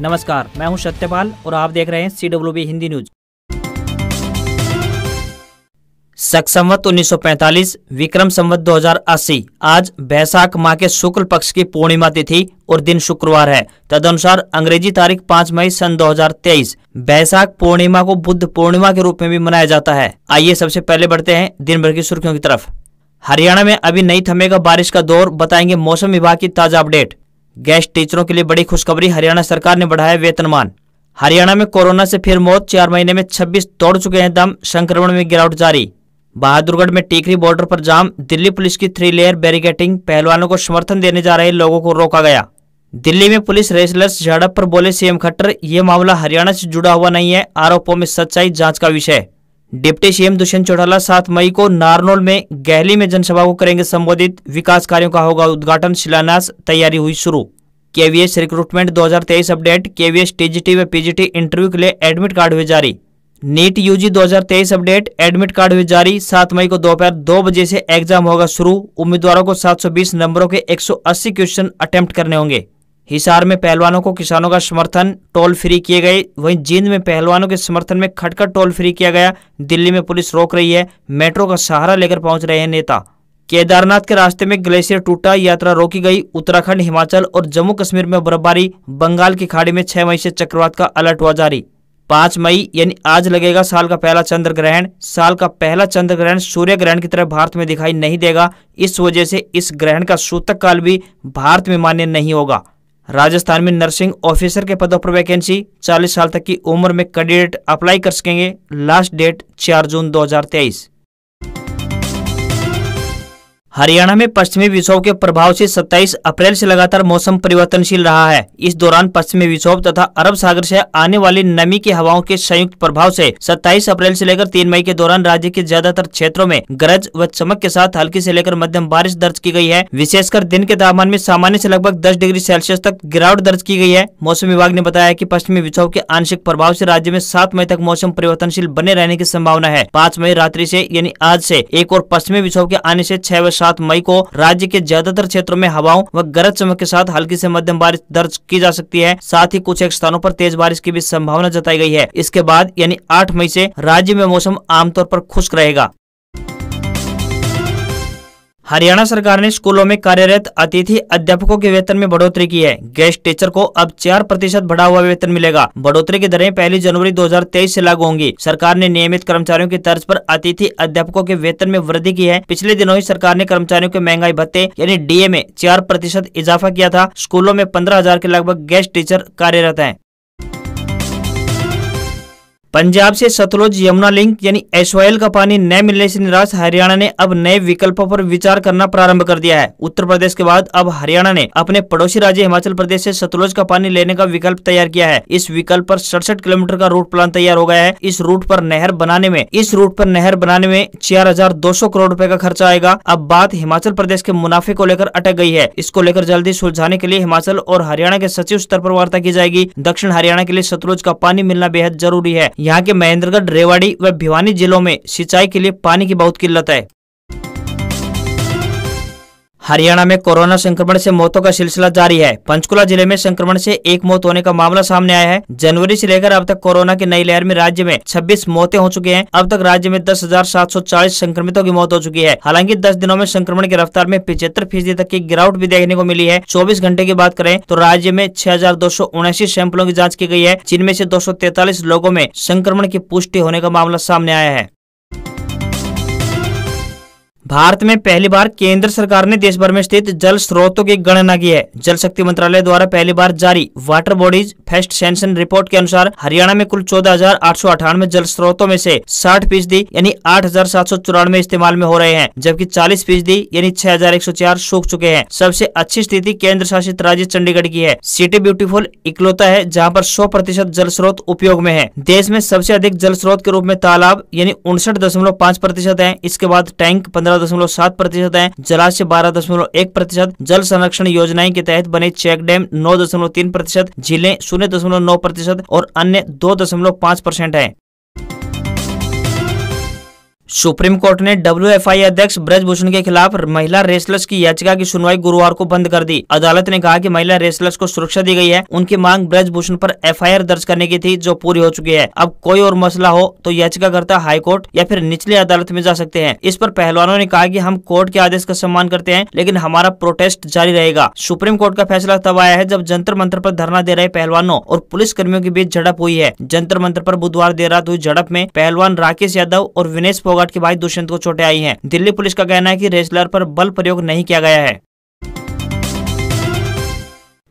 नमस्कार मैं हूं सत्यपाल और आप देख रहे हैं C W B Hindi news सक संवत 1945 विक्रम संवत 2080 आज बैसाख माह के शुक्ल पक्ष की पूर्णिमा तिथि और दिन शुक्रवार है तदनुसार अंग्रेजी तारीख 5 मई सन 2023 बैसाख पूर्णिमा को बुद्ध पूर्णिमा के रूप में भी मनाया जाता है आइए सबसे पहले बढ़ते हैं दिन भर की सुर्खियों की तरफ हरियाणा में अभी नहीं थमेगा बारिश का दौर बताएंगे मौसम विभाग की ताजा अपडेट गेस्ट टीचरों के लिए बड़ी खुशखबरी हरियाणा सरकार ने बढ़ाया वेतनमान हरियाणा में कोरोना से फिर मौत चार महीने में 26 तोड़ चुके हैं दम संक्रमण में गिरावट जारी बहादुरगढ़ में टीकरी बॉर्डर पर जाम दिल्ली पुलिस की थ्री लेयर बैरिकेटिंग पहलवानों को समर्थन देने जा रहे लोगों को रोका गया दिल्ली में पुलिस रेसलर्स झड़प पर बोले सीएम खट्टर ये मामला हरियाणा से जुड़ा हुआ नहीं है आरोपों में सच्चाई जांच का विषय डिप्टी सीएम दुष्यंत चौटाला सात मई को नारनौल में गहली में जनसभा को करेंगे संबोधित विकास कार्यों का होगा उद्घाटन शिलान्यास तैयारी हुई शुरू KVS recruitment 2023 update KVS TGT व पीजीटी इंटरव्यू के लिए एडमिट कार्ड हुए जारी NEET UG 2023 update admit card हुए जारी 7 मई को दोपहर दो, दो बजे से एग्जाम होगा शुरू उम्मीदवारों को 720 नंबरों के 180 क्वेश्चन अटेम्प्ट करने होंगे हिसार में पहलवानों को किसानों का समर्थन टोल फ्री किए गए वहीं जींद में पहलवानों के समर्थन में खटखट टोल फ्री किया गया दिल्ली में पुलिस रोक रही है मेट्रो का सहारा लेकर पहुंच रहे हैं नेता केदारनाथ के रास्ते में ग्लेशियर टूटा यात्रा रोकी गई उत्तराखंड हिमाचल और जम्मू कश्मीर में बर्फबारी बंगाल की खाड़ी में छह मई से चक्रवात का अलर्ट हुआ जारी पांच मई यानी आज लगेगा साल का पहला चंद्र ग्रहण साल का पहला चंद्र ग्रहण सूर्य ग्रहण की तरह भारत में दिखाई नहीं देगा इस वजह से इस ग्रहण का सूतक काल भी भारत में मान्य नहीं होगा राजस्थान में नर्सिंग ऑफिसर के पदों पर वैकेंसी 40 साल तक की उम्र में कैंडिडेट अप्लाई कर सकेंगे लास्ट डेट 4 जून 2023 हरियाणा में पश्चिमी विक्षोभ के प्रभाव से 27 अप्रैल से लगातार मौसम परिवर्तनशील रहा है इस दौरान पश्चिमी विक्षोभ तथा अरब सागर से आने वाली नमी की हवाओं के संयुक्त प्रभाव से 27 अप्रैल से लेकर 3 मई के दौरान राज्य के ज्यादातर क्षेत्रों में गरज व चमक के साथ हल्की से लेकर मध्यम बारिश दर्ज की गयी है विशेषकर दिन के तापमान में सामान्य ऐसी लगभग दस डिग्री सेल्सियस तक गिरावट दर्ज की गयी है मौसम विभाग ने बताया की पश्चिमी विक्षोभ के आंशिक प्रभाव ऐसी राज्य में सात मई तक मौसम परिवर्तनशील बने रहने की संभावना है पाँच मई रात्रि ऐसी यानी आज ऐसी एक और पश्चिमी विक्षोभ के आने ऐसी छह सात मई को राज्य के ज्यादातर क्षेत्रों में हवाओं व गरज चमक के साथ हल्की ऐसी मध्यम बारिश दर्ज की जा सकती है साथ ही कुछ एक स्थानों आरोप तेज बारिश की भी संभावना जताई गई है इसके बाद यानी आठ मई ऐसी राज्य में मौसम आमतौर आरोप खुश्क रहेगा हरियाणा सरकार ने स्कूलों में कार्यरत अतिथि अध्यापकों के वेतन में बढ़ोतरी की है गेस्ट टीचर को अब चार प्रतिशत बढ़ा हुआ वेतन मिलेगा बढ़ोतरी की दरें पहली जनवरी 2023 से लागू होंगी सरकार ने नियमित कर्मचारियों की तर्ज पर अतिथि अध्यापकों के वेतन में वृद्धि की है पिछले दिनों ही सरकार ने कर्मचारियों के महंगाई भत्ते यानी डीए में चार प्रतिशत इजाफा किया था स्कूलों में पंद्रह के लगभग गेस्ट टीचर कार्यरत है पंजाब से सतलुज यमुना लिंक यानी एसवाइल का पानी न मिलने से निराश हरियाणा ने अब नए विकल्पों पर विचार करना प्रारंभ कर दिया है उत्तर प्रदेश के बाद अब हरियाणा ने अपने पड़ोसी राज्य हिमाचल प्रदेश से सतलुज का पानी लेने का विकल्प तैयार किया है इस विकल्प पर सड़सठ किलोमीटर का रूट प्लान तैयार हो गया है इस रूट आरोप नहर बनाने में इस रूट आरोप नहर बनाने में चार करोड़ रूपए का खर्चा आएगा अब बात हिमाचल प्रदेश के मुनाफे को लेकर अटक गयी है इसको लेकर जल्दी सुलझाने के लिए हिमाचल और हरियाणा के सचिव स्तर आरोप वार्ता की जाएगी दक्षिण हरियाणा के लिए सतलुज का पानी मिलना बेहद जरूरी है यहाँ के महेंद्रगढ़ रेवाड़ी व भिवानी जिलों में सिंचाई के लिए पानी की बहुत किल्लत है हरियाणा में कोरोना संक्रमण से मौतों का सिलसिला जारी है पंचकुला जिले में संक्रमण से एक मौत होने का मामला सामने आया है जनवरी से लेकर अब तक कोरोना की नई लहर में राज्य में 26 मौतें हो चुकी हैं अब तक राज्य में 10,740 संक्रमितों की मौत हो चुकी है हालांकि 10 दिनों में संक्रमण की रफ्तार में पिछहत्तर फीसदी तक की गिरावट भी देखने को मिली है चौबीस घंटे की बात करें तो राज्य में छह सैंपलों की जाँच की गयी है जिनमें ऐसी दो लोगों में संक्रमण की पुष्टि होने का मामला सामने आया है भारत में पहली बार केंद्र सरकार ने देश भर में स्थित जल स्रोतों की गणना की है जल शक्ति मंत्रालय द्वारा पहली बार जारी water bodies first census report के अनुसार हरियाणा में कुल चौदह हजार आठ सौ अठानवे जल स्रोतों में से साठ फीसदी यानी आठ हजार सात सौ चौरानवे इस्तेमाल में हो रहे हैं जबकि चालीस फीसदी यानी छह हजार एक सौ चार सूख चुके हैं सबसे अच्छी स्थिति केंद्र शासित राज्य चंडीगढ़ की है सिटी ब्यूटीफुल इकलौता है जहाँ पर सौ प्रतिशत जल स्रोत उपयोग में है देश में सबसे अधिक जल स्रोत के रूप में तालाब यानी उनसठ दशमलव पाँच प्रतिशत है इसके बाद टैंक पंद्रह दशमलव सात प्रतिशत है जलाशय बारह दशमलव एक प्रतिशत जल संरक्षण योजनाएं के तहत बने चेक डैम नौ दशमलव तीन प्रतिशत झीलें शून्य दशमलव नौ प्रतिशत और अन्य दो दशमलव पाँच परसेंट है सुप्रीम कोर्ट ने आई अध्यक्ष ब्रजभूषण के खिलाफ महिला रेसलर्स की याचिका की सुनवाई गुरुवार को बंद कर दी अदालत ने कहा कि महिला रेसलर्स को सुरक्षा दी गई है उनकी मांग ब्रजभूषण पर एफआईआर दर्ज करने की थी जो पूरी हो चुकी है अब कोई और मसला हो तो याचिकाकर्ता हाईकोर्ट या फिर निचली अदालत में जा सकते हैं इस पर पहलवानों ने कहा की हम कोर्ट के आदेश का सम्मान करते हैं लेकिन हमारा प्रोटेस्ट जारी रहेगा सुप्रीम कोर्ट का फैसला तब आया है जब जंतर मंत्र आरोप धरना दे रहे पहलवानों और पुलिस कर्मियों के बीच झड़प हुई है जंतर मंत्र आरोप बुधवार देर रात हुई झड़प में पहलवान राकेश यादव और विनेश फोगाट के भाई दुष्यंत को चोटें आई हैं दिल्ली पुलिस का कहना है कि रेसलर पर बल प्रयोग नहीं किया गया है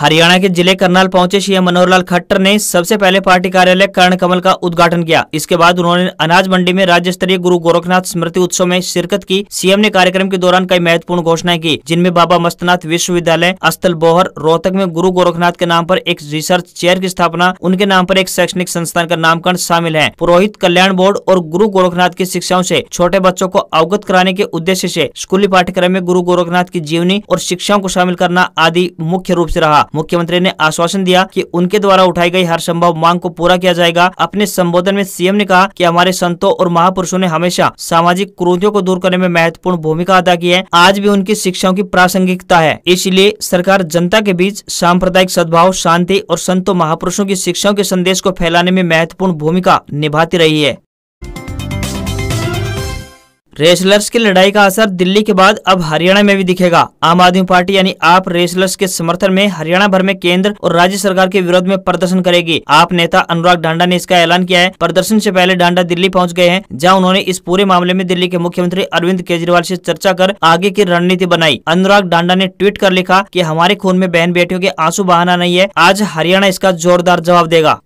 हरियाणा के जिले करनाल पहुंचे सीएम मनोहर लाल खट्टर ने सबसे पहले पार्टी कार्यालय कर्ण कमल का उद्घाटन किया इसके बाद उन्होंने अनाज मंडी में राज्य स्तरीय गुरु गोरखनाथ स्मृति उत्सव में शिरकत की सीएम ने कार्यक्रम के दौरान कई महत्वपूर्ण घोषणाएं की जिनमें बाबा मस्तनाथ विश्वविद्यालय अस्थल बोहर रोहतक में गुरु गोरखनाथ के नाम आरोप एक रिसर्च चेयर की स्थापना उनके नाम आरोप एक शैक्षणिक संस्थान का नामकरण शामिल है पुरोहित कल्याण बोर्ड और गुरु गोरखनाथ की शिक्षाओं ऐसी छोटे बच्चों को अवगत कराने के उद्देश्य ऐसी स्कूली पाठ्यक्रम में गुरु गोरखनाथ की जीवनी और शिक्षाओं को शामिल करना आदि मुख्य रूप ऐसी रहा मुख्यमंत्री ने आश्वासन दिया कि उनके द्वारा उठाई गई हर संभव मांग को पूरा किया जाएगा अपने संबोधन में सीएम ने कहा कि हमारे संतों और महापुरुषों ने हमेशा सामाजिक क्रोधियों को दूर करने में महत्वपूर्ण भूमिका अदा की है आज भी उनकी शिक्षाओं की प्रासंगिकता है इसलिए सरकार जनता के बीच सांप्रदायिक सद्भाव शांति और संतों महापुरुषों की शिक्षाओं के संदेश को फैलाने में महत्वपूर्ण भूमिका निभाती रही है रेसलर्स की लड़ाई का असर दिल्ली के बाद अब हरियाणा में भी दिखेगा आम आदमी पार्टी यानी आप रेसलर्स के समर्थन में हरियाणा भर में केंद्र और राज्य सरकार के विरोध में प्रदर्शन करेगी आप नेता अनुराग डांडा ने इसका ऐलान किया है प्रदर्शन से पहले डांडा दिल्ली पहुंच गए हैं जहां उन्होंने इस पूरे मामले में दिल्ली के मुख्यमंत्री अरविंद केजरीवाल ऐसी चर्चा कर आगे की रणनीति बनाई अनुराग डांडा ने ट्वीट कर लिखा की हमारे खून में बहन बेटियों के आंसू बहाना नहीं है आज हरियाणा इसका जोरदार जवाब देगा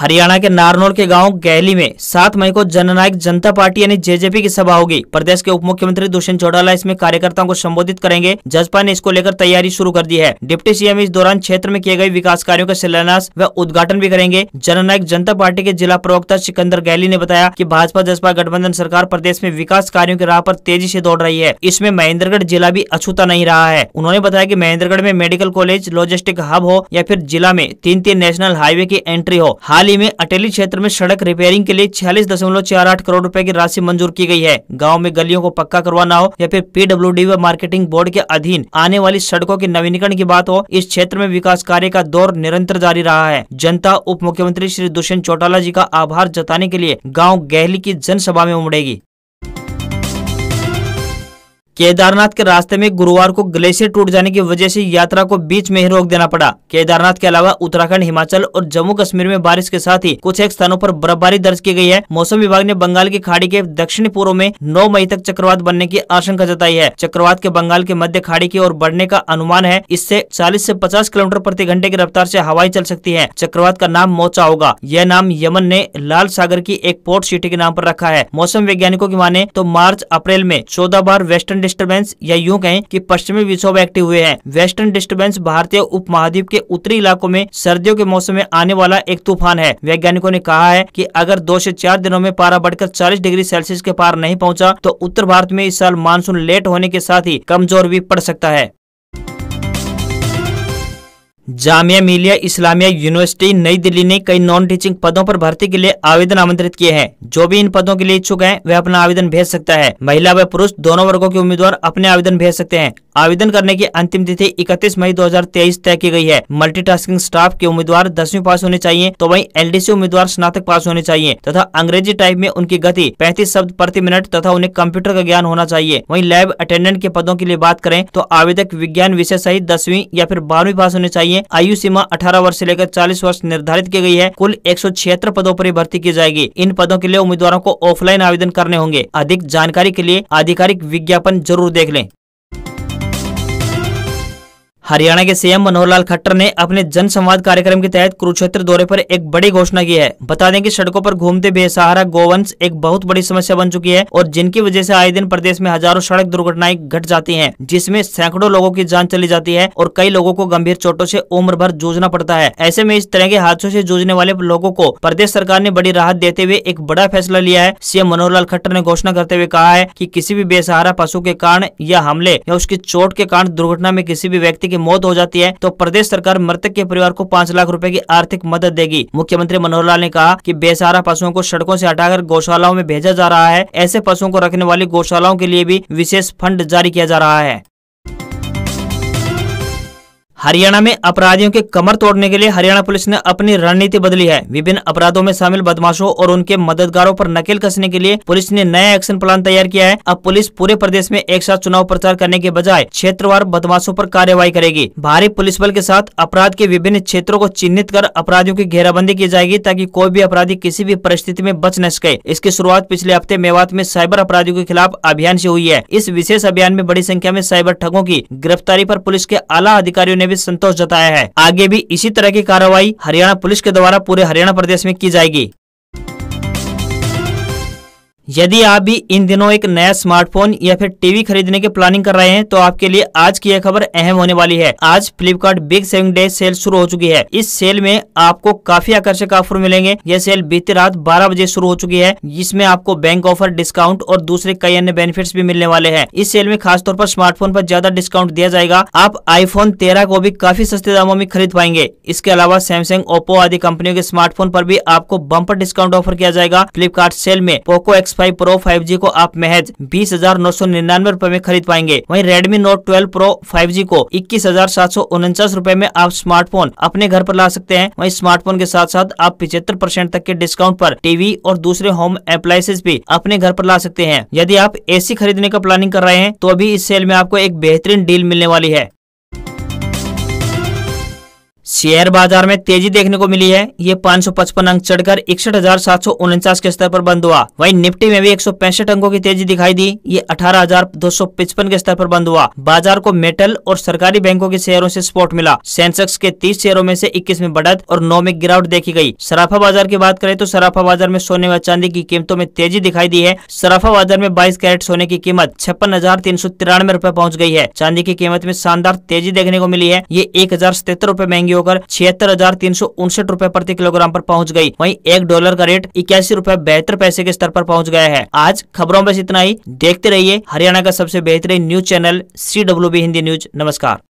हरियाणा के नारनौल के गांव गहली में सात मई को जननायक जनता पार्टी यानी जेजेपी की सभा होगी प्रदेश के उप मुख्यमंत्री दुष्यंत चौटाला इसमें कार्यकर्ताओं को संबोधित करेंगे जसपा ने इसको लेकर तैयारी शुरू कर दी है डिप्टी सीएम इस दौरान क्षेत्र में किए गए विकास कार्यो का शिलान्यास व उद्घाटन भी करेंगे जननायक जनता पार्टी के जिला प्रवक्ता सिकंदर गहली ने बताया की भाजपा जसपा गठबंधन सरकार प्रदेश में विकास कार्यो की राह आरोप तेजी ऐसी दौड़ रही है इसमें महेंद्रगढ़ जिला भी अछूता नहीं रहा है उन्होंने बताया की महेंद्रगढ़ में मेडिकल कॉलेज लॉजिस्टिक हब हो या फिर जिला में तीन तीन नेशनल हाईवे की एंट्री हो हाल ही में अटेली क्षेत्र में सड़क रिपेयरिंग के लिए छियालीस दशमलव चार आठ करोड़ रूपए की राशि मंजूर की गई है गाँव में गलियों को पक्का करवाना हो या फिर पीडब्ल्यू व मार्केटिंग बोर्ड के अधीन आने वाली सड़कों के नवीनीकरण की बात हो इस क्षेत्र में विकास कार्य का दौर निरंतर जारी रहा है जनता उप मुख्यमंत्री श्री दुष्यंत चौटाला जी का आभार जताने के लिए गाँव गहली की जनसभा में उमड़ेगी केदारनाथ के रास्ते में गुरुवार को ग्लेशियर टूट जाने की वजह से यात्रा को बीच में ही रोक देना पड़ा केदारनाथ के अलावा उत्तराखंड हिमाचल और जम्मू कश्मीर में बारिश के साथ ही कुछ एक स्थानों पर बर्फबारी दर्ज की गई है मौसम विभाग ने बंगाल की खाड़ी के दक्षिण पूर्व में नौ मई तक चक्रवात बनने की आशंका जताई है चक्रवात के बंगाल के मध्य खाड़ी की ओर बढ़ने का अनुमान है इससे चालीस ऐसी पचास किलोमीटर प्रति घंटे की रफ्तार ऐसी हवाई चल सकती है चक्रवात का नाम मोचा होगा यह नाम यमन ने लाल सागर की एक पोर्ट सिटी के नाम आरोप रखा है मौसम वैज्ञानिकों की माने तो मार्च अप्रैल में चौदह बार वेस्टर्न डिस्टर्बेंस या यूं कहें कि पश्चिमी विक्षोभ एक्टिव हुए हैं वेस्टर्न डिस्टर्बेंस भारतीय उप महाद्वीप के उत्तरी इलाकों में सर्दियों के मौसम में आने वाला एक तूफान है वैज्ञानिकों ने कहा है की अगर दो ऐसी चार दिनों में पारा बढ़कर चालीस डिग्री सेल्सियस के पार नहीं पहुँचा तो उत्तर भारत में इस साल मानसून लेट होने के साथ ही कमजोर भी पड़ सकता है जामिया मिलिया इस्लामिया यूनिवर्सिटी नई दिल्ली ने कई नॉन टीचिंग पदों पर भर्ती के लिए आवेदन आमंत्रित किए हैं जो भी इन पदों के लिए इच्छुक हैं वह अपना आवेदन भेज सकता है महिला व पुरुष दोनों वर्गों के उम्मीदवार अपने आवेदन भेज सकते हैं आवेदन करने की अंतिम तिथि 31 मई 2023 तय की गई है मल्टीटास्किंग स्टाफ के उम्मीदवार दसवीं पास होने चाहिए तो वही एल उम्मीदवार स्नातक पास होने चाहिए तथा अंग्रेजी टाइप में उनकी गति पैंतीस शब्द प्रति मिनट तथा उन्हें कंप्यूटर का ज्ञान होना चाहिए वही लैब अटेंडेंट के पदों के लिए बात करें तो आवेदक विज्ञान विषय सहित दसवीं या फिर बारहवीं पास होने चाहिए में आयु सीमा अठारह वर्ष ऐसी लेकर चालीस वर्ष निर्धारित की गयी है कुल एक पदों आरोप भर्ती की जाएगी इन पदों के लिए उम्मीदवारों को ऑफलाइन आवेदन करने होंगे अधिक जानकारी के लिए आधिकारिक विज्ञापन जरूर देख लें हरियाणा के सीएम मनोहर लाल खट्टर ने अपने जन संवाद कार्यक्रम के तहत कुरुक्षेत्र दौरे पर एक बड़ी घोषणा की है बता दें कि सड़कों पर घूमते बेसहारा गोवंश एक बहुत बड़ी समस्या बन चुकी है और जिनकी वजह से आए दिन प्रदेश में हजारों सड़क दुर्घटनाएं घट जाती हैं जिसमें सैकड़ों लोगों की जान चली जाती है और कई लोगों को गंभीर चोटों से उम्र भर जूझना पड़ता है ऐसे में इस तरह के हादसों से जूझने वाले लोगों को प्रदेश सरकार ने बड़ी राहत देते हुए एक बड़ा फैसला लिया है सीएम मनोहर लाल खट्टर ने घोषणा करते हुए कहा है की किसी भी बेसहारा पशु के कारण या हमले या उसकी चोट के कारण दुर्घटना में किसी भी व्यक्ति की मौत हो जाती है तो प्रदेश सरकार मृतक के परिवार को पाँच लाख रूपए की आर्थिक मदद देगी मुख्यमंत्री मनोहर लाल ने कहा की बेसहारा पशुओं को सड़कों ऐसी हटाकर गौशालाओं में भेजा जा रहा है ऐसे पशुओं को रखने वाली गौशालाओं के लिए भी विशेष फंड जारी किया जा रहा है हरियाणा में अपराधियों के कमर तोड़ने के लिए हरियाणा पुलिस ने अपनी रणनीति बदली है विभिन्न अपराधों में शामिल बदमाशों और उनके मददगारों पर नकेल कसने के लिए पुलिस ने नया एक्शन प्लान तैयार किया है अब पुलिस पूरे प्रदेश में एक साथ चुनाव प्रचार करने के बजाय क्षेत्रवार बदमाशों पर कार्यवाही करेगी भारी पुलिस बल के साथ अपराध के विभिन्न क्षेत्रों को चिन्हित कर अपराधियों की घेराबंदी की जाएगी ताकि कोई भी अपराधी किसी भी परिस्थिति में बच न सके इसकी शुरुआत पिछले हफ्ते मेवात में साइबर अपराधियों के खिलाफ अभियान ऐसी हुई है इस विशेष अभियान में बड़ी संख्या में साइबर ठगों की गिरफ्तारी आरोप पुलिस के आला अधिकारियों ने भी संतोष जताया है आगे भी इसी तरह की कार्रवाई हरियाणा पुलिस के द्वारा पूरे हरियाणा प्रदेश में की जाएगी यदि आप भी इन दिनों एक नया स्मार्टफोन या फिर टीवी खरीदने की प्लानिंग कर रहे हैं तो आपके लिए आज की यह खबर अहम होने वाली है आज Flipkart big saving day sale शुरू हो चुकी है इस सेल में आपको काफी आकर्षक ऑफर मिलेंगे यह सेल बीती रात 12 बजे शुरू हो चुकी है जिसमें आपको बैंक ऑफर डिस्काउंट और दूसरे कई अन्य बेनिफिट भी मिलने वाले है इस सेल में खासतौर पर स्मार्टफोन पर ज्यादा डिस्काउंट दिया जाएगा आप आईफोन तेरह को भी काफी सस्ते दामों में खरीद पाएंगे इसके अलावा सैमसंग ओप्पो आदि कंपनियों के स्मार्टफोन पर भी आपको बम्पर डिस्काउंट ऑफर किया जाएगा फ्लिपकार्ट सेल में Poco X five Pro five G को आप महज बीस हजार नौ सौ निन्यानवे रूपए में खरीद पाएंगे वहीं Redmi Note twelve Pro five G को इक्कीस हजार सात सौ उनचास रूपए में आप स्मार्टफोन अपने घर पर ला सकते हैं वहीं स्मार्टफोन के साथ साथ आप पिछहत्तर परसेंट तक के डिस्काउंट पर टीवी और दूसरे होम अप्लायसेज भी अपने घर पर ला सकते हैं यदि आप एसी खरीदने का प्लानिंग कर रहे हैं तो अभी इस सेल में आपको एक बेहतरीन डील मिलने वाली है शेयर बाजार में तेजी देखने को मिली है ये 555 अंक चढ़कर इकसठ के स्तर पर बंद हुआ वहीं निफ्टी में भी एक अंकों की तेजी दिखाई दी ये अठारह के स्तर पर बंद हुआ बाजार को मेटल और सरकारी बैंकों के शेयरों से सपोर्ट मिला सेंसेक्स के 30 शेयरों में से 21 में बढ़त और 9 में गिरावट देखी गयी सराफा बाजार की बात करें तो सराफा बाजार में सोने व चांदी की कीमतों में तेजी दिखाई दी है सराफा बाजार में बाईस कैरेट सोने की कीमत छप्पन हजार तीन सौ तिरानवे पहुँच है चांदी की कीमत में शानदार तेजी देखने को मिली है ये एक हजार महंगी होकर छिहत्तर हजार तीन सौ उनसठ रूपए प्रति किलोग्राम पर पहुंच गई वहीं एक डॉलर का रेट इक्यासी रूपए बेहतर पैसे के स्तर पर पहुंच गया है आज खबरों में इतना ही देखते रहिए हरियाणा का सबसे बेहतरीन news channel C Hindi news नमस्कार